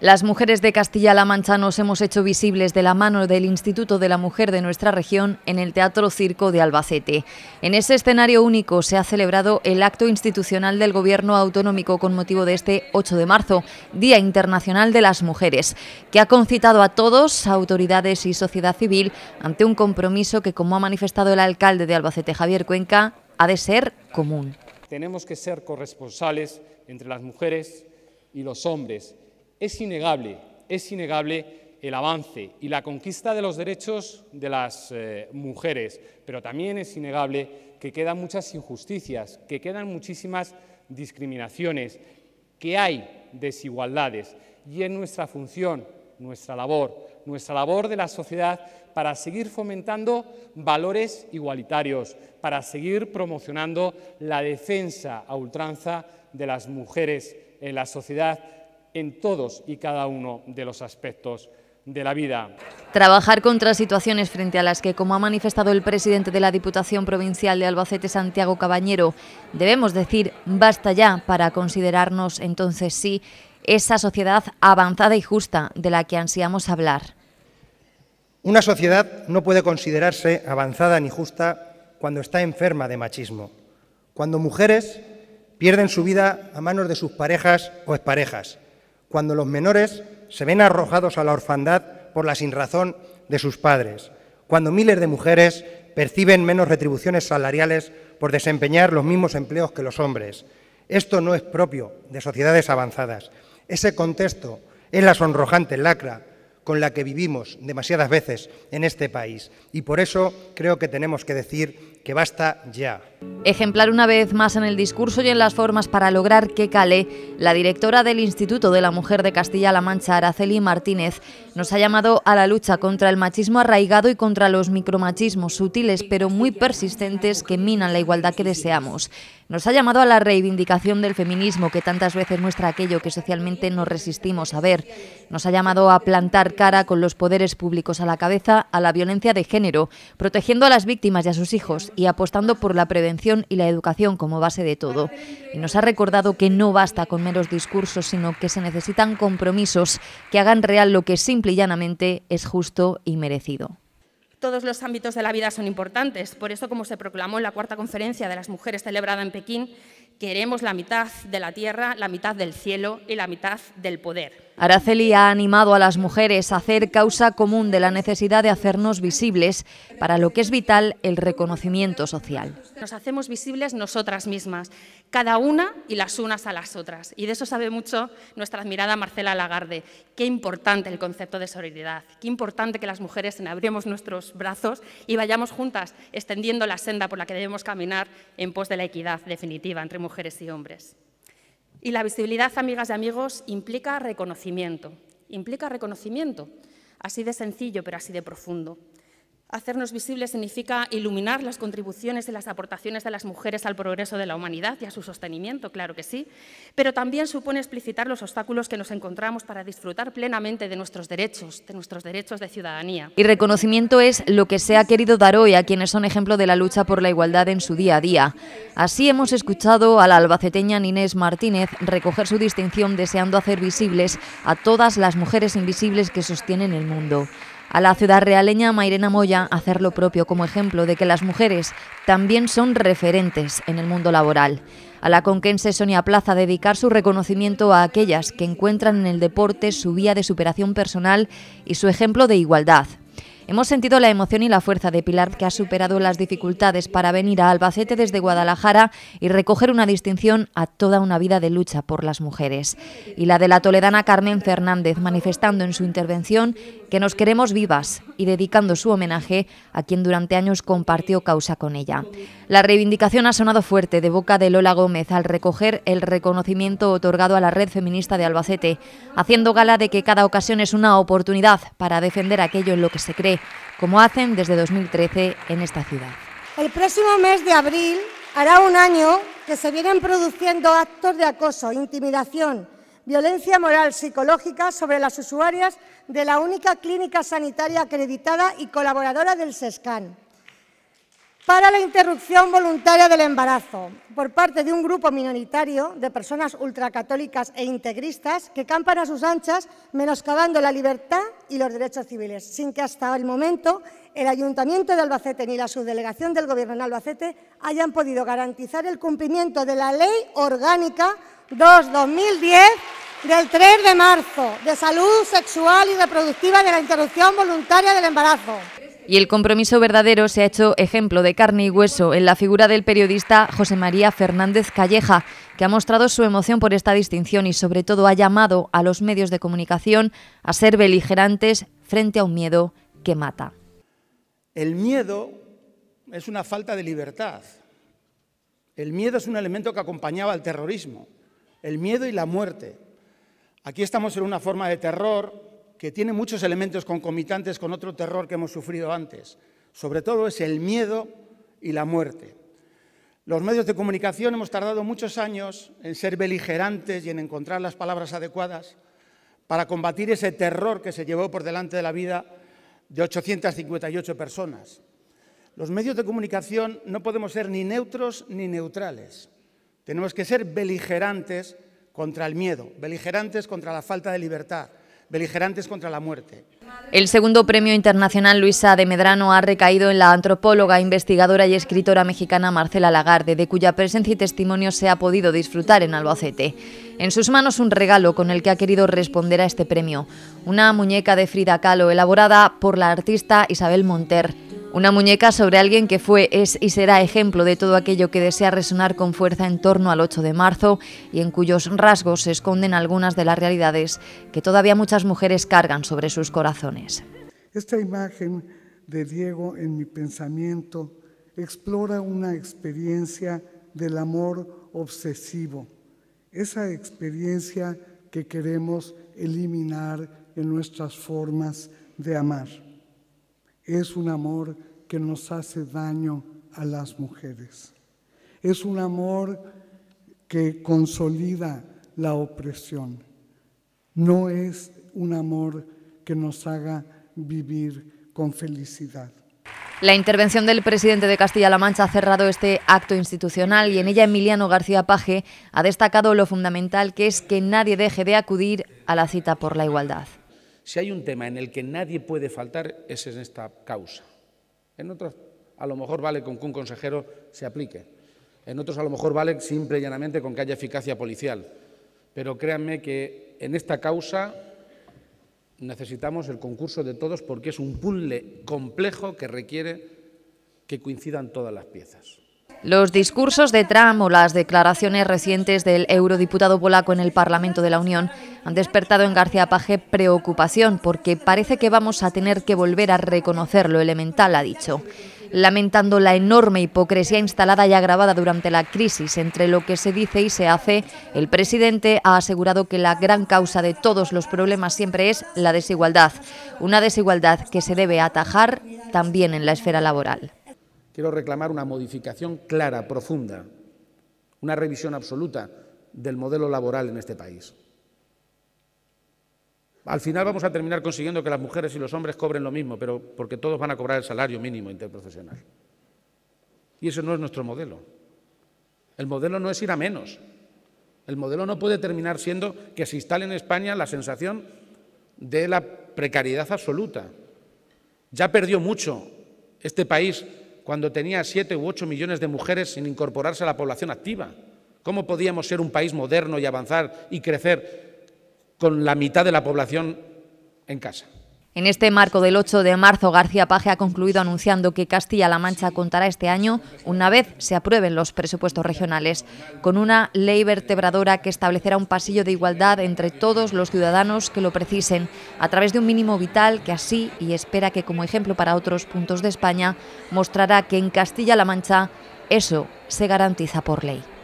Las mujeres de Castilla-La Mancha nos hemos hecho visibles de la mano del Instituto de la Mujer de nuestra región en el Teatro Circo de Albacete. En ese escenario único se ha celebrado el acto institucional del Gobierno autonómico con motivo de este 8 de marzo, Día Internacional de las Mujeres, que ha concitado a todos, autoridades y sociedad civil, ante un compromiso que, como ha manifestado el alcalde de Albacete, Javier Cuenca, ha de ser común. Tenemos que ser corresponsales entre las mujeres y los hombres es innegable, es innegable el avance y la conquista de los derechos de las eh, mujeres, pero también es innegable que quedan muchas injusticias, que quedan muchísimas discriminaciones, que hay desigualdades y es nuestra función, nuestra labor, nuestra labor de la sociedad para seguir fomentando valores igualitarios, para seguir promocionando la defensa a ultranza de las mujeres en la sociedad en todos y cada uno de los aspectos de la vida. Trabajar contra situaciones frente a las que, como ha manifestado el presidente de la Diputación Provincial de Albacete, Santiago Cabañero, debemos decir basta ya para considerarnos entonces sí esa sociedad avanzada y justa de la que ansiamos hablar. Una sociedad no puede considerarse avanzada ni justa cuando está enferma de machismo, cuando mujeres pierden su vida a manos de sus parejas o exparejas, cuando los menores se ven arrojados a la orfandad por la sinrazón de sus padres, cuando miles de mujeres perciben menos retribuciones salariales por desempeñar los mismos empleos que los hombres. Esto no es propio de sociedades avanzadas. Ese contexto es la sonrojante lacra con la que vivimos demasiadas veces en este país. Y por eso creo que tenemos que decir que basta ya. Ejemplar una vez más en el discurso y en las formas para lograr que cale, la directora del Instituto de la Mujer de Castilla-La Mancha, Araceli Martínez, nos ha llamado a la lucha contra el machismo arraigado y contra los micromachismos sutiles pero muy persistentes que minan la igualdad que deseamos. Nos ha llamado a la reivindicación del feminismo que tantas veces muestra aquello que socialmente nos resistimos a ver. Nos ha llamado a plantar cara con los poderes públicos a la cabeza a la violencia de género, protegiendo a las víctimas y a sus hijos y apostando por la prevención y la educación como base de todo. Y nos ha recordado que no basta con meros discursos, sino que se necesitan compromisos que hagan real lo que simple y llanamente es justo y merecido. Todos los ámbitos de la vida son importantes, por eso, como se proclamó en la cuarta conferencia de las mujeres celebrada en Pekín, queremos la mitad de la tierra, la mitad del cielo y la mitad del poder. Araceli ha animado a las mujeres a hacer causa común de la necesidad de hacernos visibles, para lo que es vital el reconocimiento social. Nos hacemos visibles nosotras mismas, cada una y las unas a las otras. Y de eso sabe mucho nuestra admirada Marcela Lagarde. Qué importante el concepto de solidaridad, qué importante que las mujeres abrimos nuestros brazos y vayamos juntas extendiendo la senda por la que debemos caminar en pos de la equidad definitiva entre mujeres y hombres. Y la visibilidad, amigas y amigos, implica reconocimiento. Implica reconocimiento, así de sencillo, pero así de profundo. Hacernos visibles significa iluminar las contribuciones y las aportaciones de las mujeres al progreso de la humanidad y a su sostenimiento, claro que sí, pero también supone explicitar los obstáculos que nos encontramos para disfrutar plenamente de nuestros derechos, de nuestros derechos de ciudadanía. Y reconocimiento es lo que se ha querido dar hoy a quienes son ejemplo de la lucha por la igualdad en su día a día. Así hemos escuchado a la albaceteña Inés Martínez recoger su distinción deseando hacer visibles a todas las mujeres invisibles que sostienen el mundo. A la ciudad realeña Mairena Moya hacer lo propio como ejemplo de que las mujeres también son referentes en el mundo laboral. A la conquense Sonia Plaza dedicar su reconocimiento a aquellas que encuentran en el deporte su vía de superación personal y su ejemplo de igualdad. Hemos sentido la emoción y la fuerza de Pilar, que ha superado las dificultades para venir a Albacete desde Guadalajara y recoger una distinción a toda una vida de lucha por las mujeres. Y la de la toledana Carmen Fernández, manifestando en su intervención que nos queremos vivas y dedicando su homenaje a quien durante años compartió causa con ella. La reivindicación ha sonado fuerte de boca de Lola Gómez al recoger el reconocimiento otorgado a la red feminista de Albacete, haciendo gala de que cada ocasión es una oportunidad para defender aquello en lo que se cree, como hacen desde 2013 en esta ciudad. El próximo mes de abril hará un año que se vienen produciendo actos de acoso, intimidación, violencia moral psicológica sobre las usuarias de la única clínica sanitaria acreditada y colaboradora del SESCAN para la interrupción voluntaria del embarazo por parte de un grupo minoritario de personas ultracatólicas e integristas que campan a sus anchas menoscabando la libertad y los derechos civiles, sin que hasta el momento el Ayuntamiento de Albacete ni la subdelegación del Gobierno en Albacete hayan podido garantizar el cumplimiento de la Ley Orgánica 2-2010 del 3 de marzo de salud sexual y reproductiva de la interrupción voluntaria del embarazo. Y el compromiso verdadero se ha hecho ejemplo de carne y hueso en la figura del periodista José María Fernández Calleja, que ha mostrado su emoción por esta distinción y sobre todo ha llamado a los medios de comunicación a ser beligerantes frente a un miedo que mata. El miedo es una falta de libertad. El miedo es un elemento que acompañaba al terrorismo. El miedo y la muerte. Aquí estamos en una forma de terror que tiene muchos elementos concomitantes con otro terror que hemos sufrido antes. Sobre todo es el miedo y la muerte. Los medios de comunicación hemos tardado muchos años en ser beligerantes y en encontrar las palabras adecuadas para combatir ese terror que se llevó por delante de la vida de 858 personas. Los medios de comunicación no podemos ser ni neutros ni neutrales. Tenemos que ser beligerantes contra el miedo, beligerantes contra la falta de libertad, beligerantes contra la muerte. El segundo premio internacional Luisa de Medrano ha recaído en la antropóloga, investigadora y escritora mexicana Marcela Lagarde, de cuya presencia y testimonio se ha podido disfrutar en Albacete. En sus manos un regalo con el que ha querido responder a este premio, una muñeca de Frida Kahlo elaborada por la artista Isabel Monter. Una muñeca sobre alguien que fue, es y será ejemplo de todo aquello que desea resonar con fuerza en torno al 8 de marzo y en cuyos rasgos se esconden algunas de las realidades que todavía muchas mujeres cargan sobre sus corazones. Esta imagen de Diego en mi pensamiento explora una experiencia del amor obsesivo, esa experiencia que queremos eliminar en nuestras formas de amar. Es un amor que nos hace daño a las mujeres. Es un amor que consolida la opresión. No es un amor que nos haga vivir con felicidad. La intervención del presidente de Castilla-La Mancha ha cerrado este acto institucional y en ella Emiliano García Paje ha destacado lo fundamental que es que nadie deje de acudir a la cita por la igualdad. Si hay un tema en el que nadie puede faltar, es en esta causa. En otros, a lo mejor vale con que un consejero se aplique. En otros, a lo mejor vale simple y llanamente con que haya eficacia policial. Pero créanme que en esta causa necesitamos el concurso de todos porque es un puzzle complejo que requiere que coincidan todas las piezas. Los discursos de Trump o las declaraciones recientes del eurodiputado polaco en el Parlamento de la Unión han despertado en García Paje preocupación porque parece que vamos a tener que volver a reconocer lo elemental, ha dicho, lamentando la enorme hipocresía instalada y agravada durante la crisis entre lo que se dice y se hace. El presidente ha asegurado que la gran causa de todos los problemas siempre es la desigualdad, una desigualdad que se debe atajar también en la esfera laboral. Quiero reclamar una modificación clara, profunda, una revisión absoluta del modelo laboral en este país. Al final vamos a terminar consiguiendo que las mujeres y los hombres cobren lo mismo, pero porque todos van a cobrar el salario mínimo interprofesional. Y ese no es nuestro modelo. El modelo no es ir a menos. El modelo no puede terminar siendo que se instale en España la sensación de la precariedad absoluta. Ya perdió mucho este país cuando tenía siete u ocho millones de mujeres sin incorporarse a la población activa? ¿Cómo podíamos ser un país moderno y avanzar y crecer con la mitad de la población en casa? En este marco del 8 de marzo, García Paje ha concluido anunciando que Castilla-La Mancha contará este año, una vez se aprueben los presupuestos regionales, con una ley vertebradora que establecerá un pasillo de igualdad entre todos los ciudadanos que lo precisen, a través de un mínimo vital que así, y espera que como ejemplo para otros puntos de España, mostrará que en Castilla-La Mancha eso se garantiza por ley.